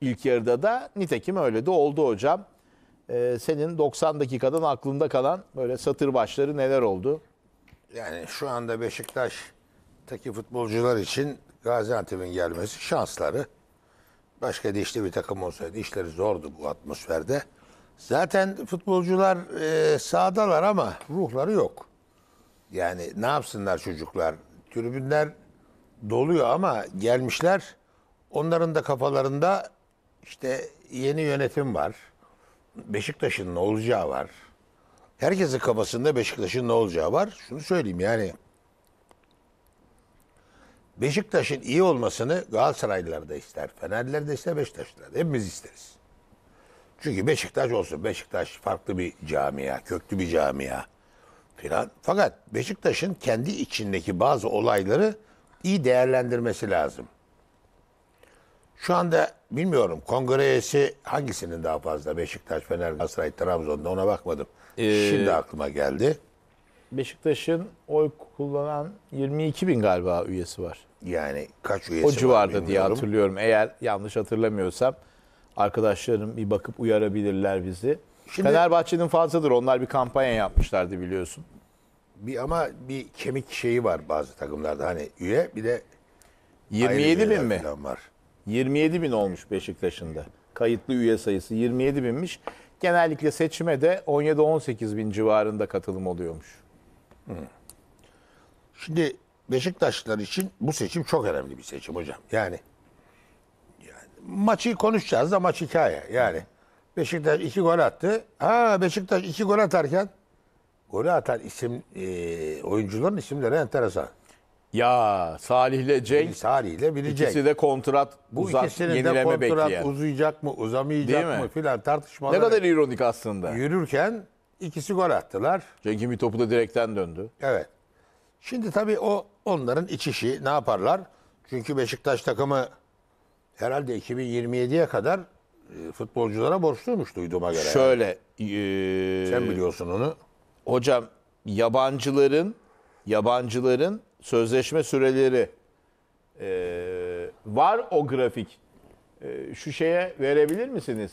ilk yarıda da. Nitekim öyle de oldu hocam. Ee, senin 90 dakikadan aklında kalan böyle satır başları neler oldu? Yani şu anda Beşiktaş'taki futbolcular için Gaziantep'in gelmesi şansları. Başka dişli bir takım olsaydı işleri zordu bu atmosferde. Zaten futbolcular e, sahadalar ama ruhları yok. Yani ne yapsınlar çocuklar? Tribünler doluyor ama gelmişler. Onların da kafalarında işte yeni yönetim var. Beşiktaş'ın ne olacağı var. Herkesin kafasında Beşiktaş'ın ne olacağı var. Şunu söyleyeyim yani. Beşiktaş'ın iyi olmasını Galatasaraylılar da ister, Fenerliler de ister, Beşiktaşlılar da. Hepimiz isteriz. Çünkü Beşiktaş olsun. Beşiktaş farklı bir camia, köklü bir camia filan. Fakat Beşiktaş'ın kendi içindeki bazı olayları iyi değerlendirmesi lazım. Şu anda bilmiyorum kongre üyesi hangisinin daha fazla? Beşiktaş, Fener, Galatasaray, Trabzon'da ona bakmadım. Ee, Şimdi aklıma geldi. Beşiktaş'ın oy kullanan 22 bin galiba üyesi var. Yani kaç üyesi o var O civarda bilmiyorum. diye hatırlıyorum. Eğer yanlış hatırlamıyorsam arkadaşlarım bir bakıp uyarabilirler bizi. Şimdi, Fenerbahçe'nin fazladır. Onlar bir kampanya yapmışlardı biliyorsun. Bir ama bir kemik şeyi var bazı takımlarda. Hani üye bir de 27 bin mi? Var. 27 bin olmuş Beşiktaş'ın da. Kayıtlı üye sayısı 27 binmiş. Genellikle seçime de 17-18 bin civarında katılım oluyormuş. Hmm. Şimdi Beşiktaşlılar için bu seçim çok önemli bir seçim hocam. Yani, yani maçı konuşacağız da maç hikaye. Yani Beşiktaş iki gol attı. Ha Beşiktaş iki gol atarken golü atan isim e, oyuncuların isimleri enteresan. Ya Salih'le Cenk. Salih'le biri Cenk. İkisi de kontrat Bu uzat, ikisinin de kontrat bekleyen. uzayacak mı uzamayacak mı filan tartışmaları. Ne kadar ironik aslında. Yürürken ikisi gol attılar. Cenk'in bir topu da direkten döndü. Evet. Şimdi tabii o onların iç işi ne yaparlar? Çünkü Beşiktaş takımı herhalde 2027'ye kadar e, futbolculara borçluymuş duyduğuma göre. Şöyle. eee, Sen biliyorsun onu. Hocam yabancıların yabancıların sözleşme süreleri e, var o grafik. E, şu şeye verebilir misiniz?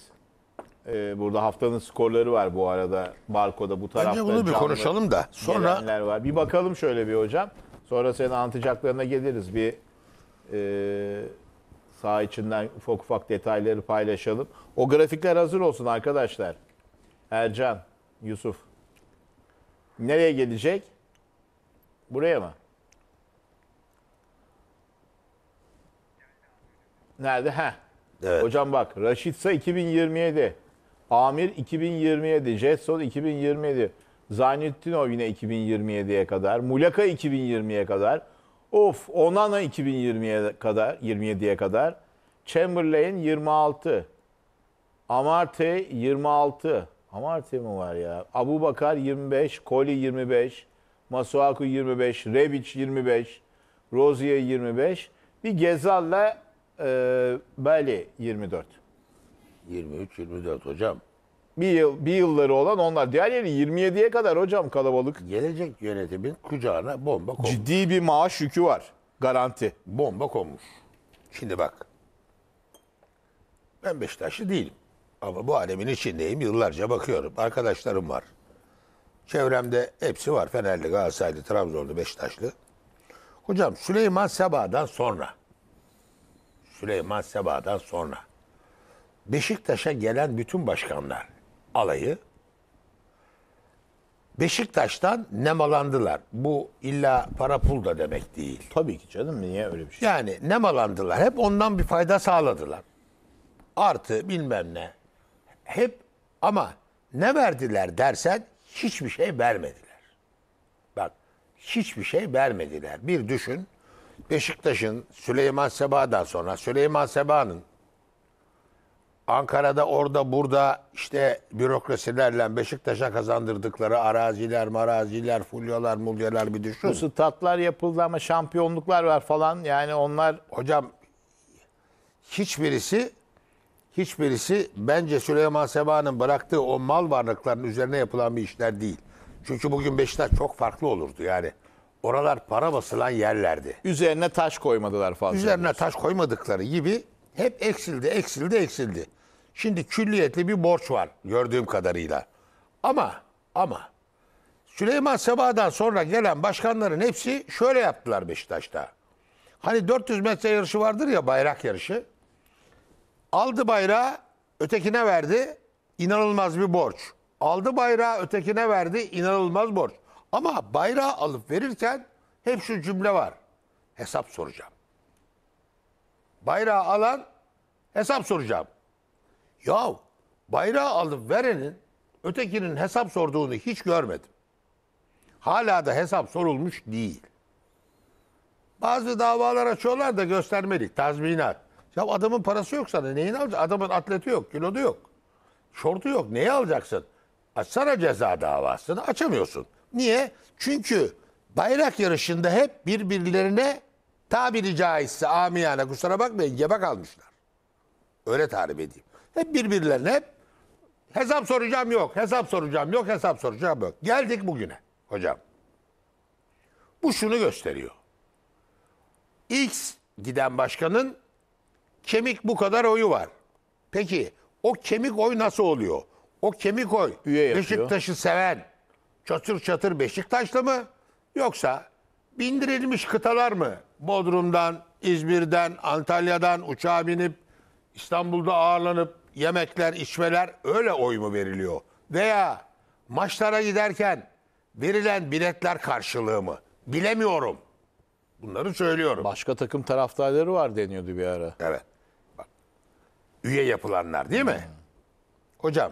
E, burada haftanın skorları var bu arada. Barko'da bu tarafta. Önce bunu bir konuşalım da. Sonra var. Bir bakalım şöyle bir hocam. Sonra senin anlatacaklarına geliriz. Bir e, sağ içinden ufak ufak detayları paylaşalım. O grafikler hazır olsun arkadaşlar. Ercan, Yusuf. Nereye gelecek? Buraya mı? Nerede? Heh. Evet. Hocam bak Raşitsa 2027. Amir 2027. Jetson 2027. Zaynettinov yine 2027'ye kadar. Mulaka 2020'ye kadar. Of Onana 2020'ye kadar 27'ye kadar. Chamberlain 26. Amarte 26. Amarte mi var ya? Abu Bakar 25. Koli 25. Masuaku 25. Rebic 25. Rozier 25. Bir Gezal'la e, Bali 24. 23-24 hocam. Bir, yıl, bir yılları olan onlar. Diğerleri 27'ye kadar hocam kalabalık. Gelecek yönetimin kucağına bomba konmuş. Ciddi bir maaş yükü var. Garanti. Bomba konmuş. Şimdi bak. Ben Beşiktaşlı değilim. Ama bu alemin içindeyim. Yıllarca bakıyorum. Arkadaşlarım var. Çevremde hepsi var. Fenerli, Galatasaraylı, Trabzonlu, Beşiktaşlı. Hocam Süleyman Sabah'dan sonra Süleyman Seba'dan sonra Beşiktaş'a gelen bütün başkanlar alayı Beşiktaş'tan nemalandılar. Bu illa para pul da demek değil. Tabii ki canım niye öyle bir şey? Yani nemalandılar. Hep ondan bir fayda sağladılar. Artı bilmem ne. Hep ama ne verdiler dersen hiçbir şey vermediler. Bak hiçbir şey vermediler. Bir düşün. Beşiktaş'ın Süleyman Seba'dan sonra Süleyman Seba'nın Ankara'da orada burada işte bürokrasilerle Beşiktaş'a kazandırdıkları araziler, maraziler, fulyalar, mulyalar bir düşün. Bu statlar yapıldı ama şampiyonluklar var falan. Yani onlar Hocam hiçbirisi hiçbirisi bence Süleyman Seba'nın bıraktığı o mal varlıklarının üzerine yapılan bir işler değil. Çünkü bugün Beşiktaş çok farklı olurdu yani. Oralar para basılan yerlerdi. Üzerine taş koymadılar fazla. Üzerine taş koymadıkları gibi hep eksildi, eksildi, eksildi. Şimdi külliyetli bir borç var gördüğüm kadarıyla. Ama ama Süleyman Seba'dan sonra gelen başkanların hepsi şöyle yaptılar Beşiktaş'ta. Hani 400 metre yarışı vardır ya bayrak yarışı. Aldı bayrağı ötekine verdi. İnanılmaz bir borç. Aldı bayrağı ötekine verdi. inanılmaz borç. Ama bayrağı alıp verirken hep şu cümle var. Hesap soracağım. Bayrağı alan hesap soracağım. Ya bayrağı alıp verenin ötekinin hesap sorduğunu hiç görmedim. Hala da hesap sorulmuş değil. Bazı davalar açıyorlar da göstermelik, tazminat. Ya adamın parası yok sana neyini alacaksın? Adamın atleti yok, kilodu yok. Şortu yok, neyi alacaksın? Açsana ceza davasını, açamıyorsun. Niye? Çünkü bayrak yarışında hep birbirlerine tabiri caizse amiyane kusura bakmayın gebe almışlar. Öyle tarif edeyim. Hep birbirlerine hep hesap soracağım yok, hesap soracağım yok, hesap soracağım yok. Geldik bugüne hocam. Bu şunu gösteriyor. X giden başkanın kemik bu kadar oyu var. Peki o kemik oy nasıl oluyor? O kemik oy Üye yapıyor. Beşiktaş'ı seven, çatır çatır Beşiktaşlı mı? Yoksa bindirilmiş kıtalar mı? Bodrum'dan, İzmir'den, Antalya'dan uçağa binip İstanbul'da ağırlanıp yemekler, içmeler öyle oy mu veriliyor? Veya maçlara giderken verilen biletler karşılığı mı? Bilemiyorum. Bunları söylüyorum. Başka takım taraftarları var deniyordu bir ara. Evet. Bak. Üye yapılanlar değil mi? Hmm. Hocam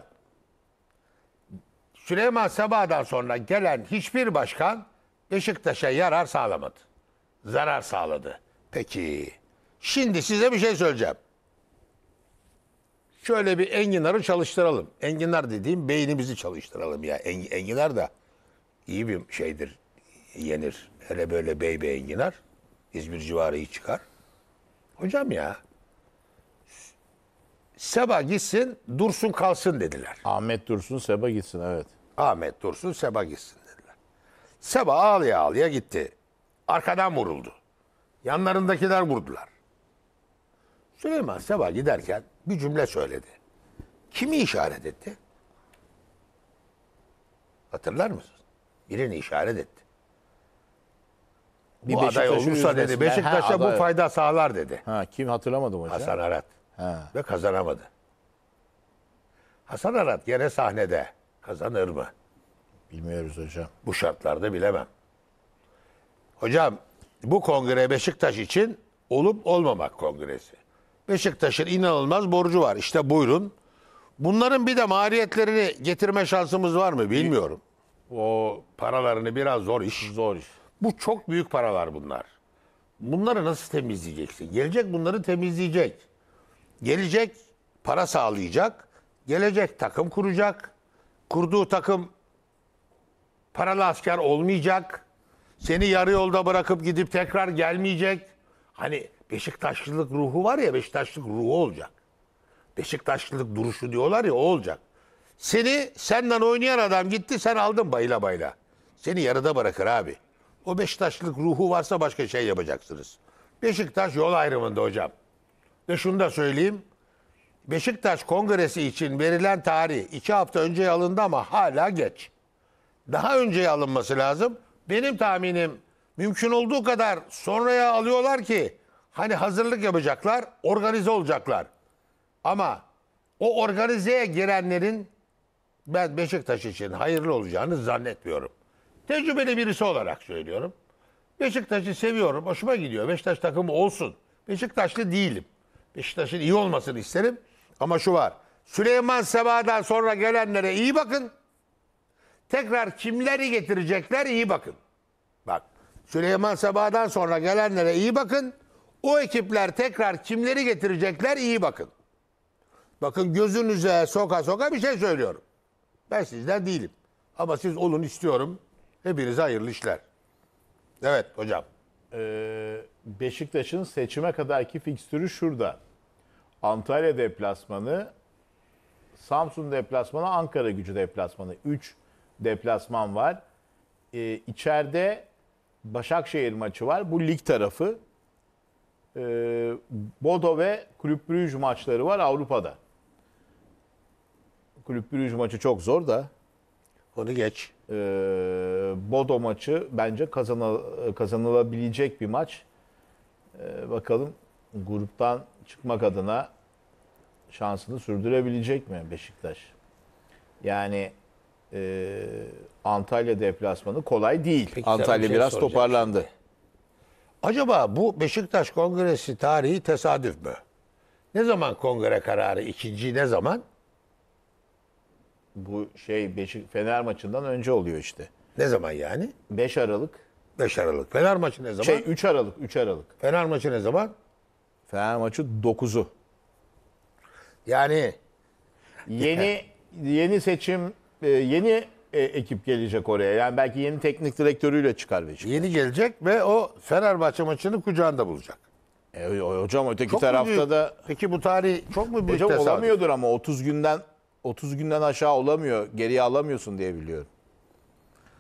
Süleyman Sabah'dan sonra gelen hiçbir başkan Beşiktaş'a yarar sağlamadı. Zarar sağladı. Peki. Şimdi size bir şey söyleyeceğim. Şöyle bir enginarı çalıştıralım. Enginar dediğim beynimizi çalıştıralım ya. enginar da iyi bir şeydir. Yenir. Hele böyle bey bey enginar. İzmir civarı iyi çıkar. Hocam ya Seba gitsin, Dursun kalsın dediler. Ahmet Dursun Seba gitsin evet. Ahmet Dursun Seba gitsin dediler. Seba ağlıya ağlıya gitti. Arkadan vuruldu. Yanlarındakiler vurdular. Süleyman Seba giderken bir cümle söyledi. Kimi işaret etti? Hatırlar mısınız? Birini işaret etti. Bir bu aday olursa dedi Beşiktaş'a bu fayda sağlar dedi. Ha kim hatırlamadım hocam. Hasan Arat. Ve kazanamadı. Hasan Arat gene sahnede kazanır mı? Bilmiyoruz hocam. Bu şartlarda bilemem. Hocam bu kongre Beşiktaş için olup olmamak kongresi. Beşiktaş'ın inanılmaz borcu var. İşte buyurun. Bunların bir de maliyetlerini getirme şansımız var mı bilmiyorum. O paralarını biraz zor iş. Zor iş. Bu çok büyük paralar bunlar. Bunları nasıl temizleyeceksin? Gelecek bunları temizleyecek. Gelecek para sağlayacak. Gelecek takım kuracak. Kurduğu takım paralı asker olmayacak. Seni yarı yolda bırakıp gidip tekrar gelmeyecek. Hani Beşiktaşlılık ruhu var ya Beşiktaşlılık ruhu olacak. Beşiktaşlılık duruşu diyorlar ya o olacak. Seni senden oynayan adam gitti sen aldın bayla bayla. Seni yarıda bırakır abi. O Beşiktaşlılık ruhu varsa başka şey yapacaksınız. Beşiktaş yol ayrımında hocam. Ve şunu da söyleyeyim. Beşiktaş Kongresi için verilen tarih iki hafta önce alındı ama hala geç. Daha önce alınması lazım. Benim tahminim mümkün olduğu kadar sonraya alıyorlar ki hani hazırlık yapacaklar, organize olacaklar. Ama o organizeye girenlerin ben Beşiktaş için hayırlı olacağını zannetmiyorum. Tecrübeli birisi olarak söylüyorum. Beşiktaş'ı seviyorum, hoşuma gidiyor. Beşiktaş takımı olsun. Beşiktaşlı değilim. Beşiktaş'ın iyi olmasını isterim. Ama şu var. Süleyman Seba'dan sonra gelenlere iyi bakın. Tekrar kimleri getirecekler iyi bakın. Bak Süleyman Seba'dan sonra gelenlere iyi bakın. O ekipler tekrar kimleri getirecekler iyi bakın. Bakın gözünüze soka soka bir şey söylüyorum. Ben sizden değilim. Ama siz olun istiyorum. Hepinize hayırlı işler. Evet hocam. Ee, Beşiktaş'ın seçime kadarki fikstürü şurada. Antalya deplasmanı, Samsun deplasmanı, Ankara gücü deplasmanı. 3 deplasman var. Ee, içeride Başakşehir maçı var. Bu lig tarafı. Ee, Bodo ve Kulüp Brüj maçları var Avrupa'da. Kulüp Brüj maçı çok zor da. Onu geç. Ee, Bodo maçı bence kazanı, kazanılabilecek bir maç. Ee, bakalım gruptan çıkmak adına şansını sürdürebilecek mi Beşiktaş? Yani e, Antalya deplasmanı kolay değil. Peki, Antalya şey biraz toparlandı. Acaba bu Beşiktaş Kongresi tarihi tesadüf mü? Ne zaman kongre kararı? ikinci ne zaman? Bu şey Beşik Fener maçından önce oluyor işte. Ne zaman yani? 5 Aralık 5 Aralık. Fener maçı ne zaman? Şey 3 Aralık, 3 Aralık. Fener maçı ne zaman? Fener maçı 9'u. Yani yeni yeni seçim e, yeni e, ekip gelecek oraya. Yani belki yeni teknik direktörüyle çıkar Beşiktaş. Yeni gelecek ve o Fenerbahçe maçını kucağında bulacak. E, hocam öteki çok tarafta büyük, da Peki bu tarih çok mu e, büyük Hocam olamıyordur ama 30 günden 30 günden aşağı olamıyor. Geriye alamıyorsun diye biliyorum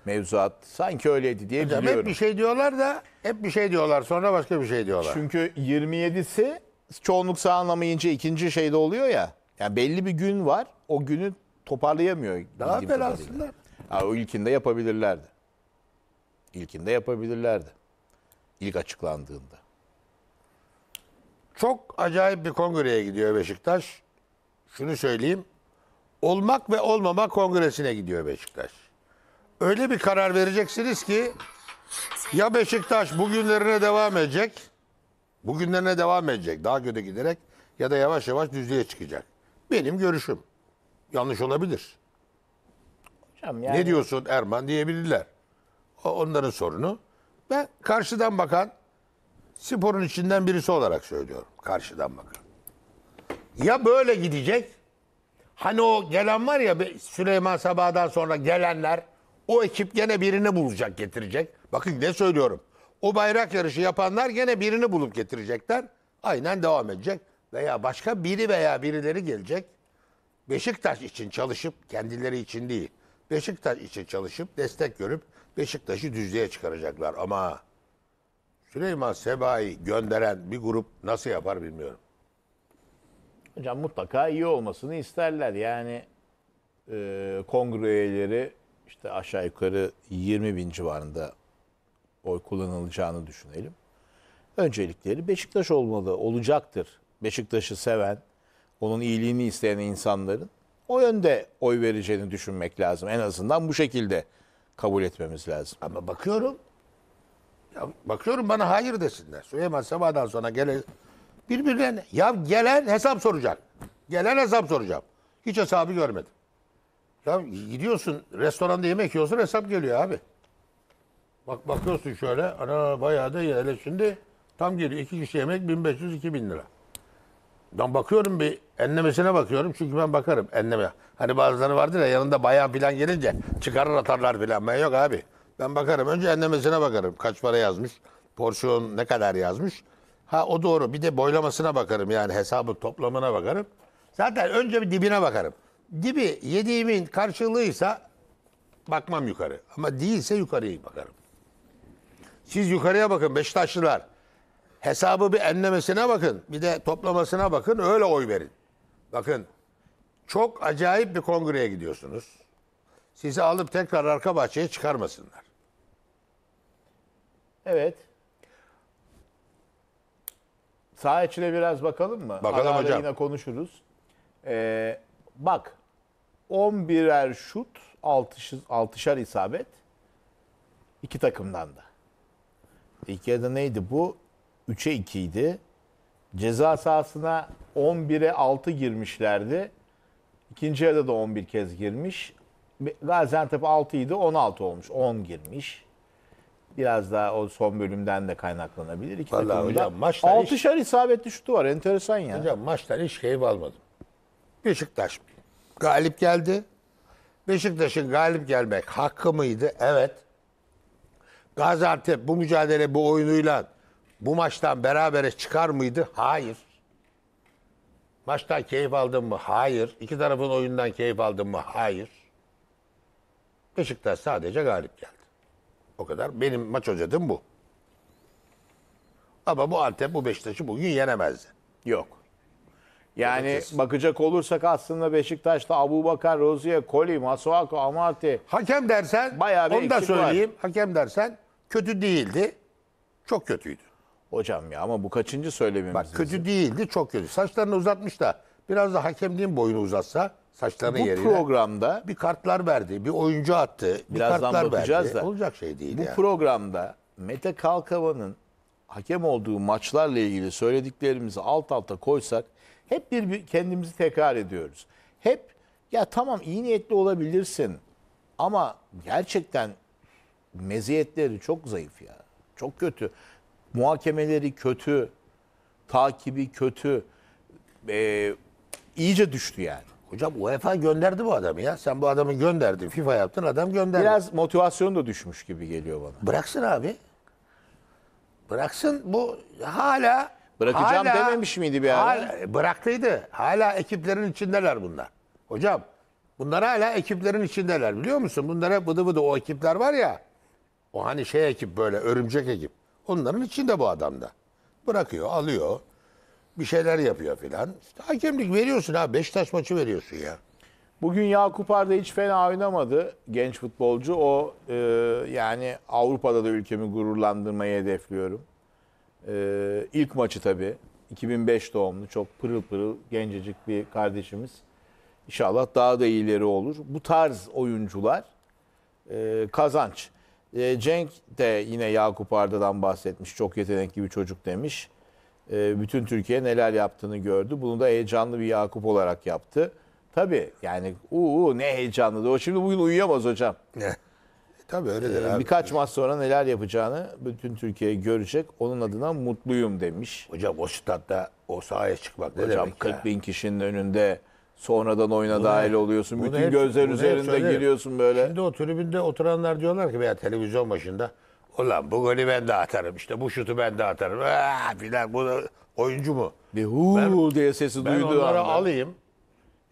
mevzuat sanki öyleydi diye Hocam biliyorum. Hep bir şey diyorlar da hep bir şey diyorlar sonra başka bir şey diyorlar. Çünkü 27'si çoğunluk sağlamayınca ikinci şeyde oluyor ya. Yani belli bir gün var o günü toparlayamıyor. Daha evvel aslında. Ha, o ilkinde yapabilirlerdi. İlkinde yapabilirlerdi. İlk açıklandığında. Çok acayip bir kongreye gidiyor Beşiktaş. Şunu söyleyeyim. Olmak ve olmama kongresine gidiyor Beşiktaş öyle bir karar vereceksiniz ki ya Beşiktaş bugünlerine devam edecek, bugünlerine devam edecek daha kötü giderek ya da yavaş yavaş düzlüğe çıkacak. Benim görüşüm. Yanlış olabilir. Hocam yani... Ne diyorsun Erman diyebilirler. O onların sorunu. Ben karşıdan bakan sporun içinden birisi olarak söylüyorum. Karşıdan bakan. Ya böyle gidecek. Hani o gelen var ya Süleyman Sabah'dan sonra gelenler o ekip gene birini bulacak getirecek. Bakın ne söylüyorum. O bayrak yarışı yapanlar gene birini bulup getirecekler. Aynen devam edecek. Veya başka biri veya birileri gelecek. Beşiktaş için çalışıp kendileri için değil. Beşiktaş için çalışıp destek görüp Beşiktaş'ı düzlüğe çıkaracaklar. Ama Süleyman Seba'yı gönderen bir grup nasıl yapar bilmiyorum. Hocam mutlaka iyi olmasını isterler. Yani e, kongre üyeleri işte aşağı yukarı 20 bin civarında oy kullanılacağını düşünelim. Öncelikleri Beşiktaş olmalı, olacaktır. Beşiktaş'ı seven, onun iyiliğini isteyen insanların o yönde oy vereceğini düşünmek lazım. En azından bu şekilde kabul etmemiz lazım. Ama bakıyorum, ya bakıyorum bana hayır desinler. Süleyman Sabah'dan sonra gelen birbirlerine, ya gelen hesap soracak. Gelen hesap soracağım. Hiç hesabı görmedim. Tamam gidiyorsun restoranda yemek yiyorsun hesap geliyor abi. Bak bakıyorsun şöyle ana bayağı da iyi. Hele şimdi tam geliyor. iki kişi yemek 1500-2000 lira. Ben bakıyorum bir enlemesine bakıyorum. Çünkü ben bakarım enleme. Hani bazıları vardır ya yanında bayağı plan gelince çıkarır atarlar filan. Ben yok abi. Ben bakarım. Önce enlemesine bakarım. Kaç para yazmış. Porsiyon ne kadar yazmış. Ha o doğru. Bir de boylamasına bakarım. Yani hesabı toplamına bakarım. Zaten önce bir dibine bakarım. Dibi yediğimin karşılığıysa bakmam yukarı. Ama değilse yukarıya bakarım. Siz yukarıya bakın Beşiktaşlılar. Hesabı bir enlemesine bakın. Bir de toplamasına bakın. Öyle oy verin. Bakın çok acayip bir kongreye gidiyorsunuz. Sizi alıp tekrar arka bahçeye çıkarmasınlar. Evet. Sağ içine biraz bakalım mı? Bakalım Arada hocam. yine konuşuruz. Ee, bak 11'er şut, 6'şar isabet. iki takımdan da. İlk yarıda neydi bu? 3'e 2 idi. Ceza sahasına 11'e 6 girmişlerdi. İkinci yarıda da 11 kez girmiş. Gaziantep 6 idi 16 olmuş. 10 girmiş. Biraz daha o son bölümden de kaynaklanabilir. İki Vallahi hocam, maçlar 6'şar hiç... isabetli şutu var. Enteresan ya. Hocam maçtan hiç keyif almadım. Beşiktaş galip geldi. Beşiktaş'ın galip gelmek hakkı mıydı? Evet. Gaziantep bu mücadele bu oyunuyla bu maçtan berabere çıkar mıydı? Hayır. Maçtan keyif aldın mı? Hayır. İki tarafın oyundan keyif aldın mı? Hayır. Beşiktaş sadece galip geldi. O kadar. Benim maç özetim bu. Ama bu Antep bu Beşiktaş'ı bugün yenemezdi. Yok. Yani Bakacağız. bakacak olursak aslında Beşiktaş'ta Abu Bakar, Rozier, Koli, Masuako, Amati. Hakem dersen Bayağı bir onu da eksik var. söyleyeyim. Hakem dersen kötü değildi. Çok kötüydü. Hocam ya ama bu kaçıncı söylememiz? Bak kötü değildi, çok kötü. Saçlarını uzatmış da biraz da hakemliğin boyunu uzatsa saçlarını bu yerine. programda bir kartlar verdi, bir oyuncu attı, bir Birazdan kartlar bakacağız verdi. da. Olacak şey değil bu yani. programda Mete Kalkava'nın hakem olduğu maçlarla ilgili söylediklerimizi alt alta koysak hep bir, kendimizi tekrar ediyoruz. Hep ya tamam iyi niyetli olabilirsin ama gerçekten meziyetleri çok zayıf ya. Çok kötü. Muhakemeleri kötü. Takibi kötü. Ee, iyice düştü yani. Hocam UEFA gönderdi bu adamı ya. Sen bu adamı gönderdin. FIFA yaptın adam gönderdi. Biraz motivasyon da düşmüş gibi geliyor bana. Bıraksın abi. Bıraksın bu hala Bırakacağım hala, dememiş miydi bir ara? E, bıraktıydı. Hala ekiplerin içindeler bunlar. Hocam bunlar hala ekiplerin içindeler biliyor musun? Bunlara bıdı bıdı o ekipler var ya. O hani şey ekip böyle örümcek ekip. Onların içinde bu adam da. Bırakıyor, alıyor. Bir şeyler yapıyor filan. İşte hakemlik veriyorsun ha. Beşiktaş maçı veriyorsun ya. Bugün Yakup Arda hiç fena oynamadı genç futbolcu. O e, yani Avrupa'da da ülkemi gururlandırmayı hedefliyorum. Ee, ilk maçı tabii. 2005 doğumlu çok pırıl pırıl gencecik bir kardeşimiz. İnşallah daha da iyileri olur. Bu tarz oyuncular e, kazanç. E, Cenk de yine Yakup Arda'dan bahsetmiş. Çok yetenekli bir çocuk demiş. E, bütün Türkiye neler yaptığını gördü. Bunu da heyecanlı bir Yakup olarak yaptı. Tabii yani uu, ne heyecanlı. O şimdi bugün uyuyamaz hocam. Tabii öyledir ee, abi. Birkaç maç sonra neler yapacağını bütün Türkiye görecek. Onun adına mutluyum demiş. Hocam o statta o sahaya çıkmak ne Hocam demek 40 ya? bin kişinin önünde sonradan oyuna Bunu- dahil oluyorsun. bütün hep- gözler üzerinde giriyorsun böyle. Şimdi o tribünde oturanlar diyorlar ki veya televizyon başında ulan bu golü ben de atarım işte bu şutu ben de atarım Aa, filan bu da oyuncu mu? bir hu diye sesi Ben duyduğu onları alayım.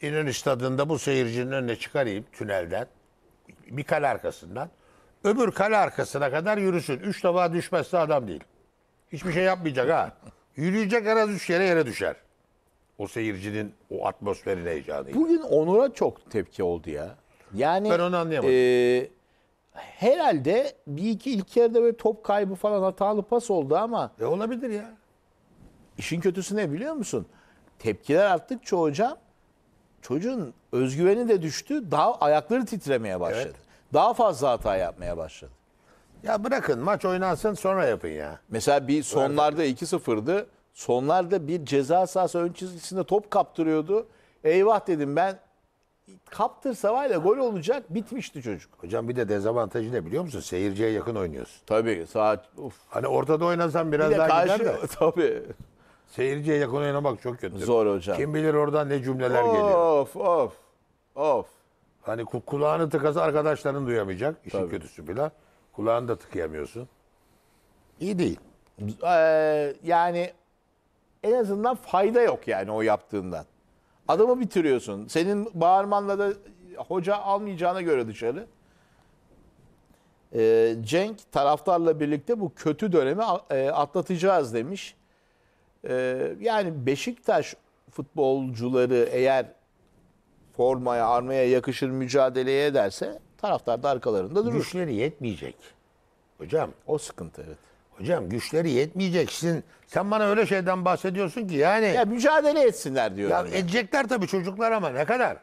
İnönü stadında bu seyircinin önüne çıkarayım tünelden. Bir kale arkasından. Öbür kale arkasına kadar yürüsün. Üç defa düşmezse adam değil. Hiçbir şey yapmayacak ha. Yürüyecek en az üç yere yere düşer. O seyircinin o atmosferin heyecanı. Bugün Onur'a çok tepki oldu ya. Yani Ben onu anlayamadım. e, herhalde bir iki ilk yerde böyle top kaybı falan hatalı pas oldu ama E olabilir ya. İşin kötüsü ne biliyor musun? Tepkiler arttıkça hocam çocuğun özgüveni de düştü. Daha ayakları titremeye başladı daha fazla hata yapmaya başladı. Ya bırakın maç oynansın sonra yapın ya. Mesela bir sonlarda 2-0'dı. Sonlarda bir ceza sahası ön çizgisinde top kaptırıyordu. Eyvah dedim ben kaptırsa var ya gol olacak bitmişti çocuk. Hocam bir de dezavantajı ne biliyor musun? Seyirciye yakın oynuyorsun. Tabii saat of. Hani ortada oynasan biraz Bir de daha gider de. tabii. Seyirciye yakın oynamak çok kötü. Zor hocam. Kim bilir oradan ne cümleler geliyor. Of of of. Hani kulağını tıkası arkadaşların duyamayacak. İşin Tabii. kötüsü bile. Kulağını da tıkayamıyorsun. İyi değil. Ee, yani en azından fayda yok yani o yaptığından. Adamı bitiriyorsun. Senin bağırmanla da hoca almayacağına göre dışarı. Ee, Cenk taraftarla birlikte bu kötü dönemi e, atlatacağız demiş. Ee, yani Beşiktaş futbolcuları eğer formaya, armaya yakışır mücadeleye ederse taraftar da arkalarında durur. Güçleri yetmeyecek. Hocam. O sıkıntı evet. Hocam güçleri yetmeyeceksin. Sen bana öyle şeyden bahsediyorsun ki yani. Ya mücadele etsinler diyorlar. Ya yani. edecekler tabii çocuklar ama ne kadar?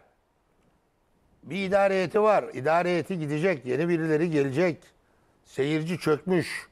Bir idare heyeti var. İdare heyeti gidecek. Yeni birileri gelecek. Seyirci çökmüş.